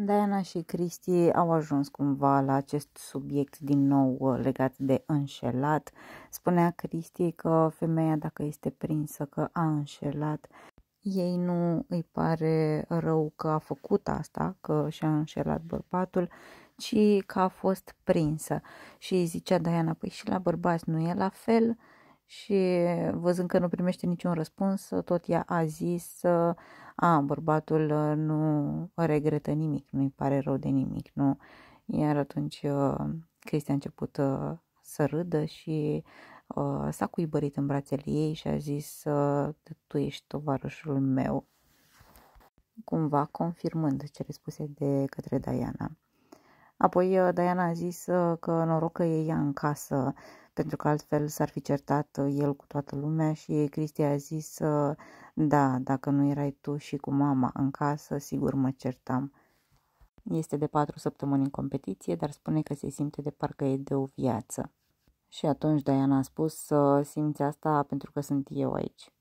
Diana și Cristi au ajuns cumva la acest subiect din nou uh, legat de înșelat. Spunea Cristi că femeia dacă este prinsă că a înșelat, ei nu îi pare rău că a făcut asta, că și-a înșelat bărbatul, ci că a fost prinsă. Și zicea Diana, păi și la bărbați nu e la fel? și văzând că nu primește niciun răspuns, tot ea a zis, a, bărbatul uh, nu regretă nimic, nu-i pare rău de nimic, nu. Iar atunci uh, Cristi a început uh, să râdă și s-a cuibărit în brațele ei și a zis, tu ești tovarășul meu, cumva confirmând le spuse de către Diana. Apoi uh, Diana a zis uh, că noroc că e ea în casă, pentru că altfel s-ar fi certat uh, el cu toată lumea și Cristi a zis, da, dacă nu erai tu și cu mama în casă, sigur mă certam. Este de patru săptămâni în competiție, dar spune că se simte de parcă e de o viață. Și atunci Diana a spus să simți asta pentru că sunt eu aici.